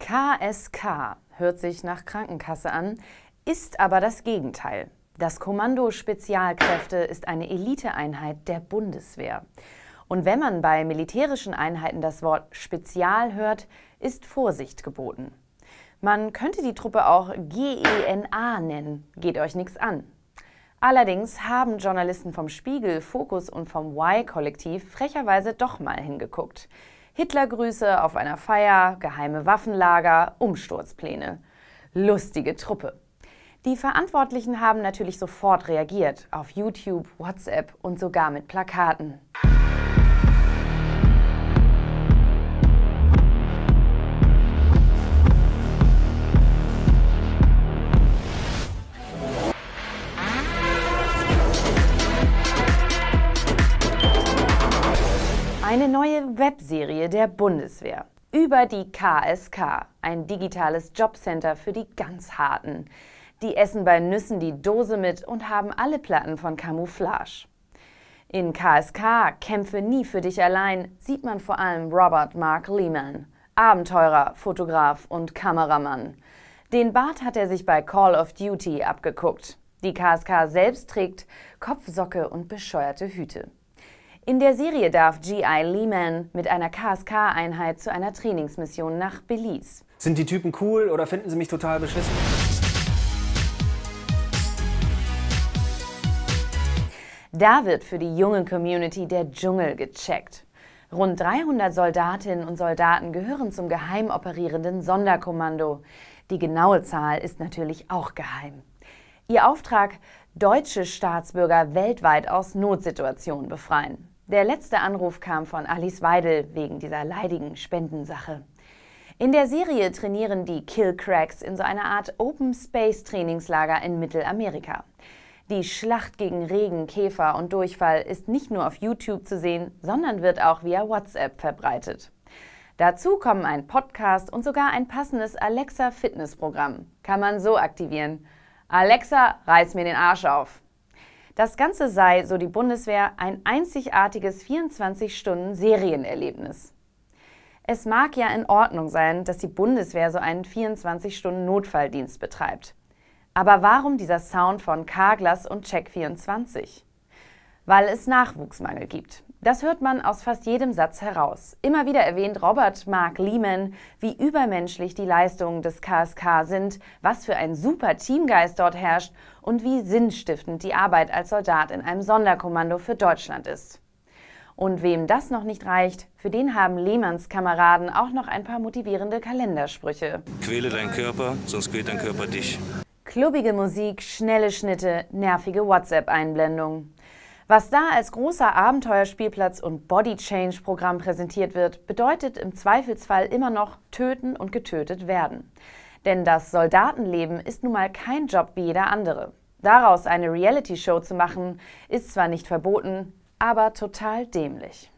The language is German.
KSK hört sich nach Krankenkasse an, ist aber das Gegenteil. Das Kommando Spezialkräfte ist eine Eliteeinheit der Bundeswehr. Und wenn man bei militärischen Einheiten das Wort Spezial hört, ist Vorsicht geboten. Man könnte die Truppe auch GENA nennen, geht euch nichts an. Allerdings haben Journalisten vom Spiegel, Focus und vom Y-Kollektiv frecherweise doch mal hingeguckt. Hitlergrüße auf einer Feier, geheime Waffenlager, Umsturzpläne. Lustige Truppe. Die Verantwortlichen haben natürlich sofort reagiert, auf YouTube, WhatsApp und sogar mit Plakaten. Eine neue Webserie der Bundeswehr über die KSK, ein digitales Jobcenter für die ganz Harten. Die essen bei Nüssen die Dose mit und haben alle Platten von Camouflage. In KSK Kämpfe nie für dich allein sieht man vor allem Robert Mark Lehman, Abenteurer, Fotograf und Kameramann. Den Bart hat er sich bei Call of Duty abgeguckt. Die KSK selbst trägt Kopfsocke und bescheuerte Hüte. In der Serie darf G.I. Lehman mit einer KSK-Einheit zu einer Trainingsmission nach Belize. Sind die Typen cool oder finden sie mich total beschissen? Da wird für die junge Community der Dschungel gecheckt. Rund 300 Soldatinnen und Soldaten gehören zum geheim operierenden Sonderkommando. Die genaue Zahl ist natürlich auch geheim. Ihr Auftrag, deutsche Staatsbürger weltweit aus Notsituationen befreien. Der letzte Anruf kam von Alice Weidel wegen dieser leidigen Spendensache. In der Serie trainieren die Killcracks in so einer Art Open Space Trainingslager in Mittelamerika. Die Schlacht gegen Regen, Käfer und Durchfall ist nicht nur auf YouTube zu sehen, sondern wird auch via WhatsApp verbreitet. Dazu kommen ein Podcast und sogar ein passendes Alexa Fitnessprogramm. Kann man so aktivieren. Alexa, reiß mir den Arsch auf. Das Ganze sei, so die Bundeswehr, ein einzigartiges 24-Stunden-Serienerlebnis. Es mag ja in Ordnung sein, dass die Bundeswehr so einen 24-Stunden-Notfalldienst betreibt. Aber warum dieser Sound von Carglass und Check 24? weil es Nachwuchsmangel gibt. Das hört man aus fast jedem Satz heraus. Immer wieder erwähnt Robert Mark Lehman, wie übermenschlich die Leistungen des KSK sind, was für ein super Teamgeist dort herrscht und wie sinnstiftend die Arbeit als Soldat in einem Sonderkommando für Deutschland ist. Und wem das noch nicht reicht, für den haben Lehmanns Kameraden auch noch ein paar motivierende Kalendersprüche. Quäle deinen Körper, sonst quält dein Körper dich. Klubbige Musik, schnelle Schnitte, nervige WhatsApp-Einblendungen. Was da als großer Abenteuerspielplatz und Body Change Programm präsentiert wird, bedeutet im Zweifelsfall immer noch töten und getötet werden. Denn das Soldatenleben ist nun mal kein Job wie jeder andere. Daraus eine Reality-Show zu machen, ist zwar nicht verboten, aber total dämlich.